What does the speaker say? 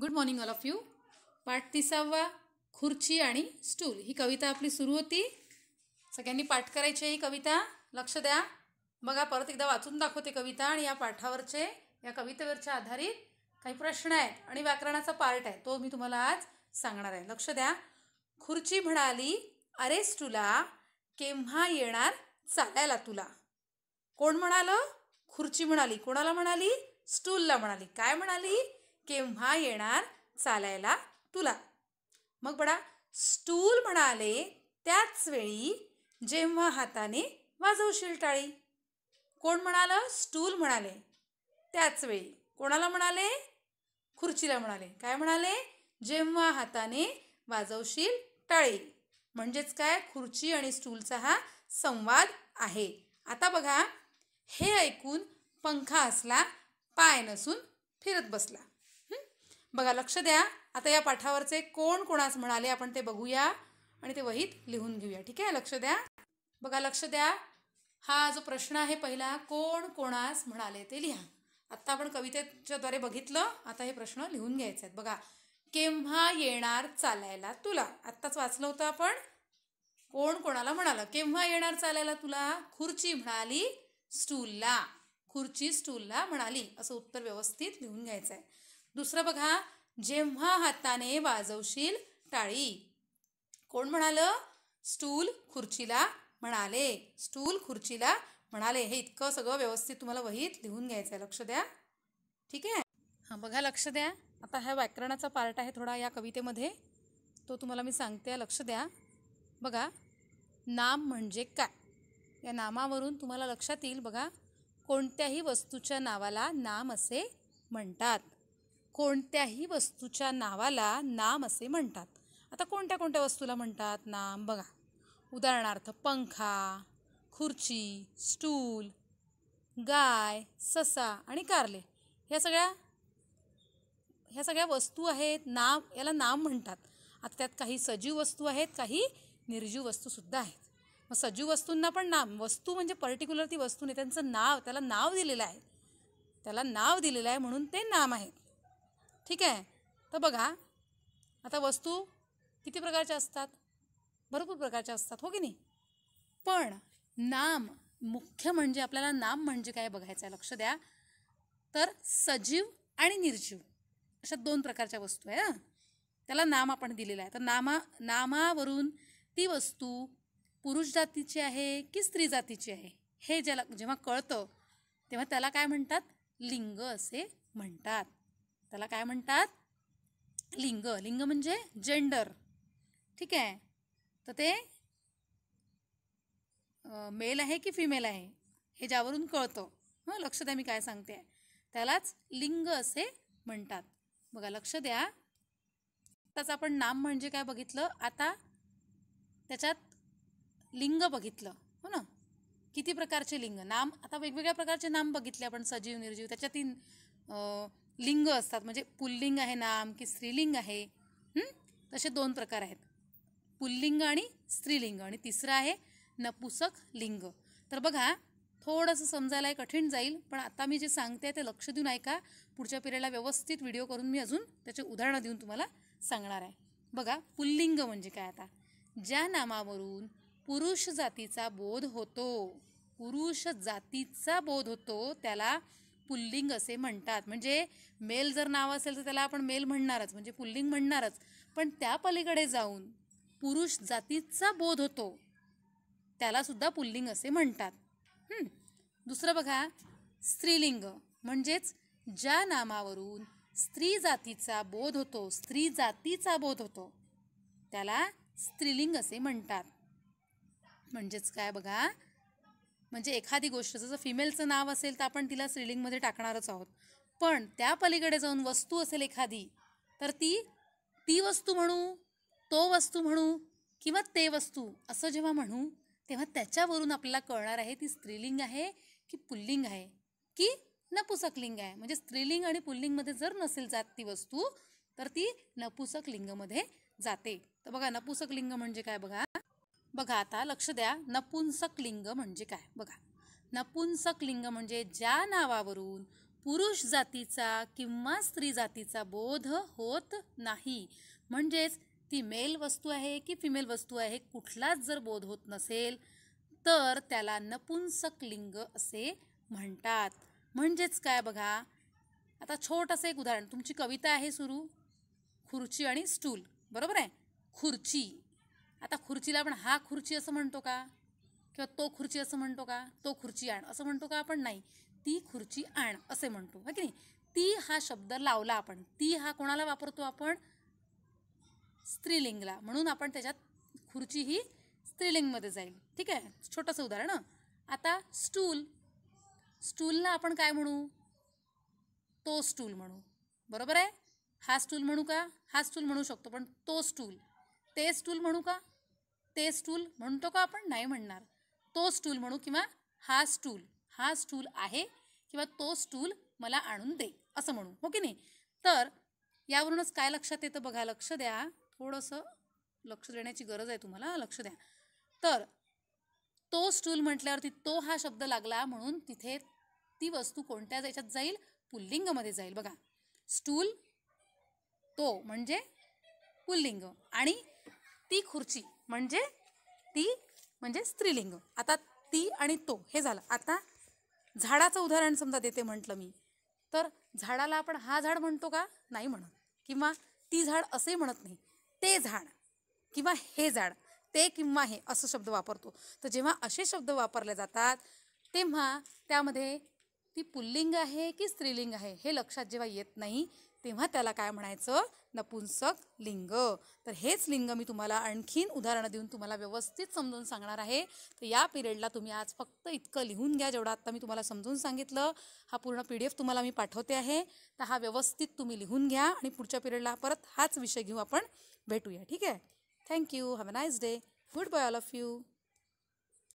good morning all of you पाठ तिसावा खुर्ची आणि स्टूल ही कविता आपली सुरू होती सगळ्यांनी पाठ करायची ही कविता लक्ष द्या बघा परत एकदा वाचून दाखवते कविता आणि या पाठावरचे या कवितेवरच्या आधारित काही प्रश्न आहेत आणि व्याकरणाचा पार्ट आहे तो मी तुम्हाला आज सांगणार आहे लक्ष द्या खुर्ची म्हणाली अरे तुला केव्हा येणार चालायला तुला कोण म्हणालं खुर्ची म्हणाली कोणाला म्हणाली स्टूलला म्हणाली काय म्हणाली केव्हा येणार चालायला तुला मग बडा स्टूल म्हणाले त्याच वेळी जेव्हा हाताने वाजवशील टाळी कोण म्हणालं स्टूल म्हणाले त्याच वेळी कोणाला म्हणाले खुर्चीला म्हणाले काय म्हणाले जेव्हा हाताने वाजवशील टाळी म्हणजेच काय खुर्ची आणि स्टूलचा हा संवाद आहे आता बघा हे ऐकून पंखा असला पाय नसून फिरत बसला बघा लक्ष द्या आता या पाठावरचे कोण कोणास म्हणाले आपण ते बघूया आणि ते वहीत लिहून घेऊया ठीक आहे लक्ष द्या बघा लक्ष द्या हा जो प्रश्न आहे पहिला कोण कोणास म्हणाले ते लिहा आत्ता आपण कवितेच्याद्वारे बघितलं आता हे प्रश्न लिहून घ्यायचे आहेत बघा केव्हा येणार चालायला तुला आत्ताच वाचलं होतं आपण कोण कोणाला म्हणालं केव्हा येणार चालायला तुला खुर्ची म्हणाली स्टूलला खुर्ची स्टूलला म्हणाली असं उत्तर व्यवस्थित लिहून घ्यायचं आहे दुसरं बघा जेव्हा हाताने वाजवशील टाळी कोण म्हणालं स्टूल खुर्चीला म्हणाले स्टूल खुर्चीला म्हणाले हे इतकं सगळं व्यवस्थित तुम्हाला वहीत लिहून घ्यायचं आहे लक्ष द्या ठीक आहे हां बघा लक्ष द्या आता ह्या व्याकरणाचा पार्ट आहे थोडा या कवितेमध्ये तो तुम्हाला मी सांगते लक्ष द्या बघा नाम म्हणजे काय या नामावरून तुम्हाला लक्षात येईल बघा कोणत्याही वस्तूच्या नावाला नाम असे म्हणतात कोणत्याही वस्तूच्या नावाला नाम असे म्हणतात आता कोणत्या कोणत्या वस्तूला म्हणतात नाम बघा उदाहरणार्थ पंखा खुर्ची स्टूल गाय ससा आणि कारले ह्या सगळ्या ह्या सगळ्या वस्तू आहेत नाम याला नाम म्हणतात आता त्यात काही सजीव वस्तू आहेत काही निर्जीव वस्तूसुद्धा आहेत मग सजीव वस्तूंना पण नाम वस्तू म्हणजे पर्टिक्युलर ती वस्तू नाही त्यांचं नाव त्याला नाव दिलेलं आहे त्याला नाव दिलेलं आहे म्हणून ते नाम आहेत ठीक आहे तर बघा आता वस्तू किती प्रकारच्या असतात भरपूर प्रकारच्या असतात हो की नाही पण नाम मुख्य म्हणजे आपल्याला नाम म्हणजे काय बघायचं आहे लक्ष द्या तर सजीव आणि निर्जीव अशा दोन प्रकारच्या वस्तू आहे त्याला नाम आपण दिलेलं आहे तर नामा नामावरून ती वस्तू पुरुष जातीची आहे की स्त्री जातीची आहे हे ज्याला जेव्हा कळतं तेव्हा त्याला काय म्हणतात लिंग असे म्हणतात त्याला काय म्हणतात लिंग लिंग म्हणजे जेंडर ठीक आहे तर ते मेल आहे की फिमेल आहे हे ज्यावरून कळतं हां लक्ष द्या मी काय सांगते त्यालाच लिंग असे म्हणतात बघा लक्ष द्या आताच आपण नाम म्हणजे काय बघितलं आता त्याच्यात लिंग बघितलं हो ना किती प्रकारचे लिंग नाम आता वेगवेगळ्या प्रकारचे नाम बघितले आपण सजीव निर्जीव त्याच्या तीन लिंग असतात म्हणजे पुल्लिंग आहे नाम की स्त्रीलिंग आहे तसे दोन प्रकार आहेत पुल्लिंग आणि स्त्रीलिंग आणि तिसरं आहे नपुसक लिंग तर बघा थोडंसं समजायला कठीण जाईल पण आता मी जे सांगते ते लक्ष देऊन ऐका पुढच्या पिरियडला व्यवस्थित व्हिडिओ करून मी अजून त्याचे उदाहरणं देऊन तुम्हाला सांगणार आहे बघा पुल्लिंग म्हणजे काय आता ज्या नामावरून पुरुष जातीचा बोध होतो पुरुष जातीचा बोध होतो त्याला पुल्लिंग असे म्हणतात म्हणजे मेल जर नाव असेल तर त्याला आपण मेल म्हणणारच म्हणजे पुल्लिंग म्हणणारच पण त्या पलीकडे जाऊन पुरुष जातीचा बोध होतो त्यालासुद्धा पुल्लिंग असे म्हणतात दुसरं बघा स्त्रीलिंग म्हणजेच ज्या नामावरून स्त्री जातीचा बोध होतो स्त्री जातीचा बोध होतो त्याला स्त्रीलिंग असे म्हणतात म्हणजेच काय बघा म्हणजे एखादी गोष्ट जसं फिमेलचं नाव असेल तर आपण तिला स्त्रीलिंगमध्ये टाकणारच आहोत पण त्या पलीकडे जाऊन वस्तू असेल एखादी तर ती ती वस्तू म्हणू तो वस्तू म्हणू किंवा ते वस्तू असं जेव्हा म्हणू तेव्हा त्याच्यावरून आपल्याला कळणार आहे ती स्त्रीलिंग आहे की पुल्लिंग आहे की नपुसकलिंग आहे म्हणजे स्त्रीलिंग आणि पुल्लिंगमध्ये जर नसेल जात ती वस्तू तर ती नपुसक लिंगमध्ये जाते तर बघा नपुसक लिंग म्हणजे काय बघा बघा आता लक्ष द्या नपुंसक लिंग म्हणजे काय बघा नपुंसक लिंग म्हणजे ज्या नावावरून पुरुष जातीचा किंवा स्त्री जातीचा बोध होत नाही म्हणजेच ती मेल वस्तू आहे की फिमेल वस्तू आहे कुठलाच जर बोध होत नसेल तर त्याला नपुंसक लिंग असे म्हणतात म्हणजेच काय बघा आता छोटंसं एक उदाहरण तुमची कविता आहे सुरू खुर्ची आणि स्टूल बरोबर आहे खुर्ची आता खुर्चीला आपण हा खुर्ची असं म्हणतो का किंवा तो खुर्ची असं म्हणतो का तो खुर्ची आण असं म्हणतो का आपण नाही ती खुर्ची आण असे म्हणतो हो की नाही ती हा शब्द लावला आपण ती हा कोणाला वापरतो आपण स्त्रीलिंगला म्हणून आपण त्याच्यात खुर्ची ही स्त्रीलिंगमध्ये जाईल ठीक आहे छोटंसं उदाहरण आता स्टूल स्टूलला आपण काय म्हणू तो स्टूल म्हणू बरोबर आहे हा स्टूल म्हणू का हा स्टूल म्हणू शकतो पण तो स्टूल ते स्टूल म्हणू का ते स्टूल म्हणतो का आपण नाही म्हणणार तो स्टूल म्हणू किंवा हा स्टूल हा स्टूल आहे किंवा तो स्टूल मला आणून दे असं म्हणू हो की नाही तर यावरूनच काय लक्षात येतं बघा लक्ष द्या थोडंसं लक्ष देण्याची गरज आहे तुम्हाला लक्ष द्या तर तो स्टूल म्हटल्यावरती तो हा शब्द लागला म्हणून तिथे ती वस्तू कोणत्या याच्यात जाईल पुल्लिंगमध्ये जाईल बघा स्टूल तो म्हणजे पुल्लिंग आणि ती खुर्ची म्हणजे ती म्हणजे स्त्रीलिंग आता ती आणि तो हे झालं आता झाडाचं उदाहरण समजा देते म्हटलं मी तर झाडाला आपण हा झाड म्हणतो का नाही म्हणत किंवा ती झाड असंही म्हणत नाही ते झाड किंवा हे झाड ते किंवा हे असं शब्द वापरतो तर जेव्हा असे शब्द वापरले जातात तेव्हा त्यामध्ये ती पुल्लिंग आहे की स्त्रीलिंग आहे हे लक्षात जेव्हा येत नाही तेव्हा त्याला काय म्हणायचं नपुंसक लिंग तर हेच लिंग मी तुम्हाला आणखीन उदाहरणं देऊन तुम्हाला व्यवस्थित समजून सांगणार आहे तर या पिरियडला तुम्ही आज फक्त इतकं लिहून घ्या जेवढं आत्ता मी तुम्हाला समजून सांगितलं हा पूर्ण पी डी एफ तुम्हाला मी पाठवते आहे तर हा व्यवस्थित तुम्ही लिहून घ्या आणि पुढच्या पिरियडला परत हाच विषय घेऊ आपण भेटूया ठीक आहे thank you have a nice day good bye all of you